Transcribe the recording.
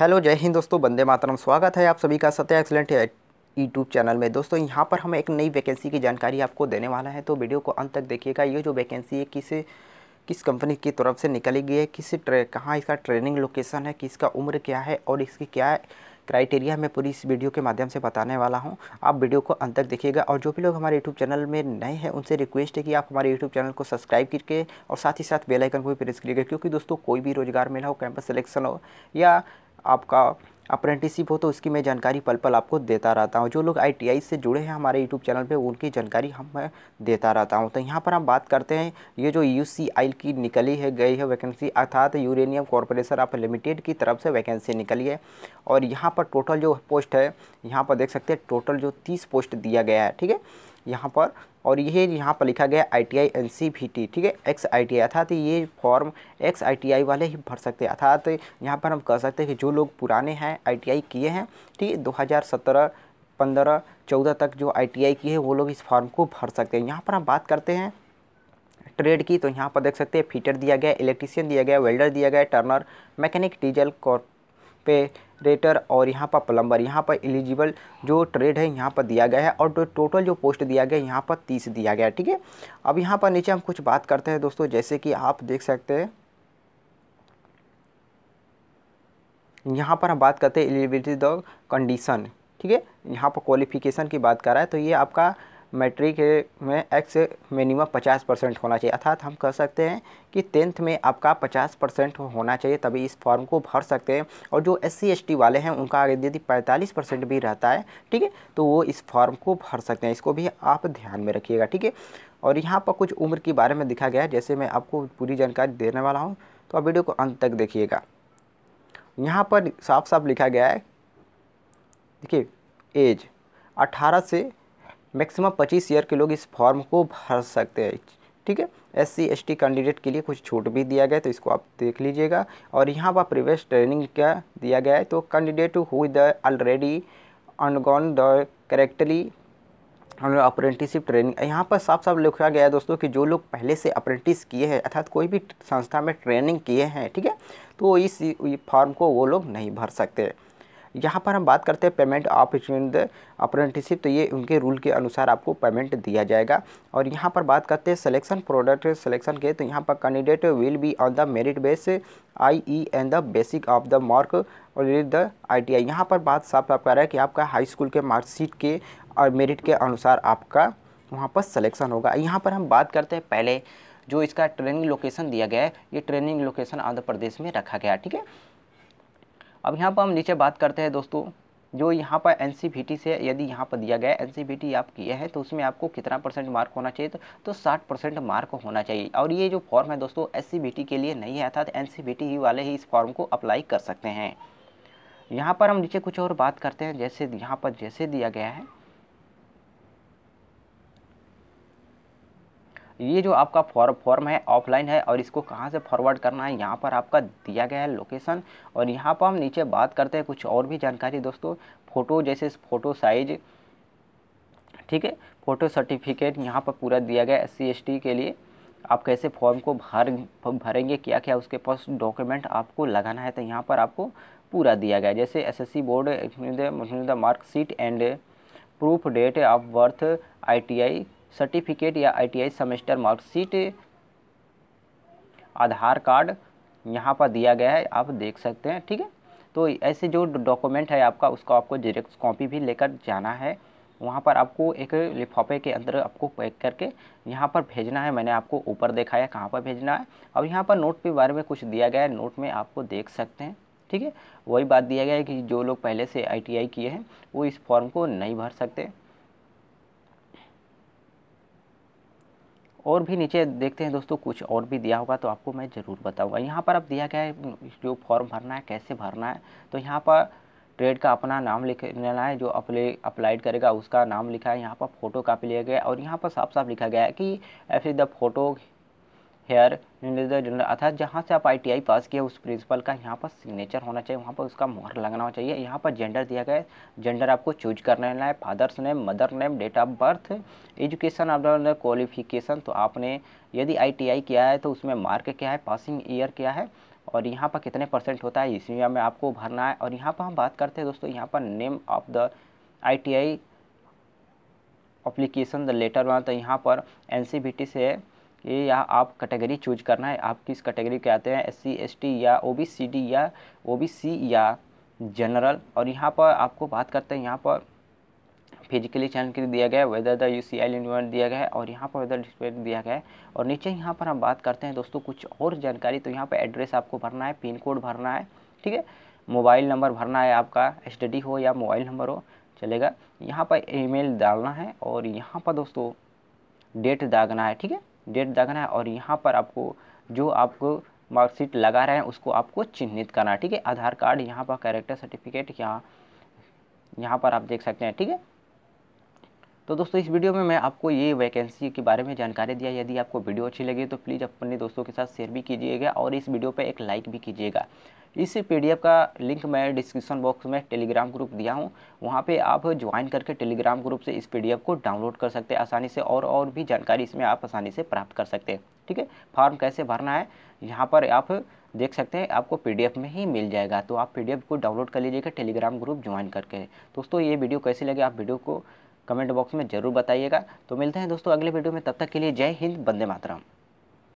hello जय हिंद दोस्तों बंदे मातरम स्वागत है आप सभी का सत्या एक्सलेंट यूट्यूब चैनल में दोस्तों यहाँ पर हम एक नई वैकेंसी की जानकारी आपको देने वाला है तो वीडियो को अंत तक देखिएगा ये जो वैकेंसी है किस किस कंपनी की तरफ से निकली गई है किस ट्रे कहाँ इसका ट्रेनिंग लोकेशन है किसका उम्र क्या है और इसकी क्या क्राइटेरिया मैं पूरी इस वीडियो के माध्यम से बताने वाला हूँ आप वीडियो को अंत तक देखिएगा और जो भी लोग हमारे यूट्यूब चैनल में नए हैं उनसे रिक्वेस्ट है कि आप हमारे यूट्यूब चैनल को सब्सक्राइब करके और साथ ही साथ बेलाइकन को भी प्रेस करिएगा क्योंकि दोस्तों कोई भी रोज़गार मेला हो कैंपस सिलेक्शन हो या आपका अप्रेंटिसशिप हो तो उसकी मैं जानकारी पल पल आपको देता रहता हूँ जो लोग आई से जुड़े हैं हमारे यूट्यूब चैनल पर उनकी जानकारी हम मैं देता रहता हूँ तो यहाँ पर हम बात करते हैं ये जो यू की निकली है गई है वैकेंसी अर्थात यूरेनियम कॉरपोरेशन ऑफ लिमिटेड की तरफ से वैकेंसी निकली है और यहाँ पर टोटल जो पोस्ट है यहाँ पर देख सकते हैं टोटल जो तीस पोस्ट दिया गया है ठीक है यहाँ पर और ये यहाँ पर लिखा गया आई टी आई एन सी भी टी ठीक है एक्स आई टी आई अर्थात ये form ex I T I वाले ही भर सकते हैं अर्थात यहाँ पर हम कह सकते हैं कि जो लोग पुराने हैं आई टी आई किए हैं ठीक है दो हज़ार सत्रह पंद्रह चौदह तक जो आई टी आई किए वो लोग इस फॉर्म को भर सकते हैं यहाँ पर हम बात करते हैं ट्रेड की तो यहाँ पर देख सकते हैं फीटर दिया गया इलेक्ट्रीशियन दिया गया वेल्डर दिया गया टर्नर मैकेनिक डीजल रेटर और यहाँ पर प्लम्बर यहाँ पर एलिजिबल जो ट्रेड है यहाँ पर दिया गया है और जो टोटल जो पोस्ट दिया गया है यहाँ पर तीस दिया गया है ठीक है अब यहाँ पर नीचे हम कुछ बात करते हैं दोस्तों जैसे कि आप देख सकते हैं यहाँ पर हम बात करते हैं एलिजिबिलिटी द कंडीशन ठीक है यहाँ पर क्वालिफिकेशन की बात कर रहा है तो ये आपका मैट्रिक में एक्स मिनिमम पचास परसेंट होना चाहिए अर्थात हम कह सकते हैं कि टेंथ में आपका पचास परसेंट होना चाहिए तभी इस फॉर्म को भर सकते हैं और जो एस सी वाले हैं उनका अगर यदि पैंतालीस परसेंट भी रहता है ठीक है तो वो इस फॉर्म को भर सकते हैं इसको भी आप ध्यान में रखिएगा ठीक है और यहाँ पर कुछ उम्र के बारे में दिखा गया है जैसे मैं आपको पूरी जानकारी देने वाला हूँ तो आप वीडियो को अंत तक देखिएगा यहाँ पर साफ साफ लिखा गया है देखिए एज 18 से मैक्सिमम पच्चीस ईयर के लोग इस फॉर्म को भर सकते हैं ठीक है S C S T candidate के लिए कुछ छूट भी दिया गया है तो इसको आप देख लीजिएगा और यहाँ पर प्रीवियस ट्रेनिंग का दिया गया है तो candidate who the already undergone the correctly apprenticeship training यहाँ पर साफ साफ लिखा गया है दोस्तों कि जो लोग पहले से अप्रेंटिस किए हैं अर्थात कोई भी संस्था में ट्रेनिंग किए हैं ठीक है तो इस फॉर्म को वो लोग नहीं भर सकते यहाँ पर हम बात करते हैं पेमेंट ऑफ स्टूडेंट अप्रेंटिसिप तो ये उनके रूल के अनुसार आपको पेमेंट दिया जाएगा और यहाँ पर बात करते हैं सिलेक्शन प्रोडक्ट सिलेक्शन के तो यहाँ पर candidate will be on the merit base I E and the basic of the mark और द आई टी आई यहाँ पर बात साफ साफ कर रहा है कि आपका हाई स्कूल के मार्कशीट के और मेरिट के अनुसार आपका वहाँ पर सिलेक्शन होगा यहाँ पर हम बात करते हैं पहले जो इसका ट्रेनिंग लोकेशन दिया गया है ये ट्रेनिंग लोकेशन आंध्र प्रदेश में रखा गया ठीक है अब यहाँ पर हम नीचे बात करते हैं दोस्तों जो यहाँ पर एन से यदि यहाँ पर दिया गया है एन आप किए हैं तो उसमें आपको कितना परसेंट मार्क होना चाहिए तो, तो 60 परसेंट मार्क होना चाहिए और ये जो फॉर्म है दोस्तों एस के लिए नहीं है अर्थात एन ही वाले ही इस फॉर्म को अप्लाई कर सकते हैं यहाँ पर हम नीचे कुछ और बात करते हैं जैसे यहाँ पर जैसे दिया गया है ये जो आपका फॉर्म फॉर्म है ऑफलाइन है और इसको कहाँ से फॉरवर्ड करना है यहाँ पर आपका दिया गया है लोकेशन और यहाँ पर हम नीचे बात करते हैं कुछ और भी जानकारी दोस्तों फ़ोटो जैसे फ़ोटो साइज ठीक है फ़ोटो सर्टिफिकेट यहाँ पर पूरा दिया गया एस सी के लिए आप कैसे फॉर्म को भर भरेंगे क्या क्या उसके पास डॉक्यूमेंट आपको लगाना है तो यहाँ पर आपको पूरा दिया गया जैसे SSC board marksheet and proof date of birth ITI certificate या ITI semester marksheet Aadhaar card यहाँ पर दिया गया है आप देख सकते हैं ठीक है तो ऐसे जो डॉक्यूमेंट है आपका उसको आपको जेरेक्स कॉपी भी लेकर जाना है वहाँ पर आपको एक लिफाफे के अंदर आपको पैक करके यहाँ पर भेजना है मैंने आपको ऊपर दिखाया कहाँ पर भेजना है अब यहाँ पर नोट के बारे में कुछ दिया गया है नोट में आपको देख सकते हैं ठीक है वही बात दिया गया है कि जो लोग पहले से आईटीआई किए हैं वो इस फॉर्म को नहीं भर सकते और भी नीचे देखते हैं दोस्तों कुछ और भी दिया होगा तो आपको मैं ज़रूर बताऊँगा यहाँ पर अब दिया गया है जो फॉर्म भरना है कैसे भरना है तो यहाँ पर ट्रेड का अपना नाम लिख लेना है जो अपले अप्लाइड करेगा उसका नाम लिखा है यहाँ पर फोटो कापी लिया गया और यहाँ पर साफ साफ लिखा गया है कि ऐसे द फोटो हेयर जनरल अर्थात जहाँ से आप आईटीआई पास किया उस प्रिंसिपल का यहाँ पर सिग्नेचर होना चाहिए वहाँ पर उसका मोहर लगना होना चाहिए यहाँ पर जेंडर दिया गया है जेंडर आपको चूज लेना है father's name mother name date of birth education आपने क्वालिफिकेशन तो आपने यदि आईटीआई किया है तो उसमें मार्क क्या है पासिंग ईयर क्या है और यहाँ पर कितने परसेंट होता है इसी में आपको भरना है और यहाँ पर हम बात करते हैं दोस्तों यहाँ पर name of the I T application the letter one तो यहाँ पर एन से ये यहाँ आप कैटेगरी चूज करना है आप किस कैटेगरी के आते हैं एस सी या ओ या ओ या जनरल और यहाँ पर आपको बात करते हैं यहाँ पर फिजिकली चैनल के लिए दिया गया है whether the U C L universe दिया गया है और यहाँ पर वेदर डिस्प्ले दिया गया है और नीचे यहाँ पर हम बात करते हैं दोस्तों कुछ और जानकारी तो यहाँ पर एड्रेस आपको भरना है पिन कोड भरना है ठीक है मोबाइल नंबर भरना है आपका स्टडी हो या मोबाइल नंबर हो चलेगा यहाँ पर ईमेल डालना है और यहाँ पर दोस्तों डेट दागना है ठीक है डेट दागना है और यहाँ पर आपको जो आपको मार्कशीट लगा रहे हैं उसको आपको चिन्हित करना है ठीक है आधार कार्ड यहाँ पर कैरेक्टर सर्टिफिकेट यहाँ यहाँ पर आप देख सकते हैं ठीक है तो दोस्तों इस वीडियो में मैं आपको ये वैकेंसी के बारे में जानकारी दिया यदि आपको वीडियो अच्छी लगी तो प्लीज़ अपने दोस्तों के साथ शेयर भी कीजिएगा और इस वीडियो पर एक लाइक भी कीजिएगा इस पीडीएफ का लिंक मैं डिस्क्रिप्शन बॉक्स में टेलीग्राम ग्रुप दिया हूँ वहाँ पे आप ज्वाइन करके टेलीग्राम ग्रुप से इस पीडीएफ को डाउनलोड कर सकते हैं आसानी से और और भी जानकारी इसमें आप आसानी से प्राप्त कर सकते हैं ठीक है फॉर्म कैसे भरना है यहाँ पर आप देख सकते हैं आपको पीडीएफ में ही मिल जाएगा तो आप पी को डाउनलोड कर लीजिएगा टेलीग्राम ग्रुप ज्वाइन करके दोस्तों ये वीडियो कैसे लगे आप वीडियो को कमेंट बॉक्स में ज़रूर बताइएगा तो मिलते हैं दोस्तों अगले वीडियो में तब तक के लिए जय हिंद बंदे मातरम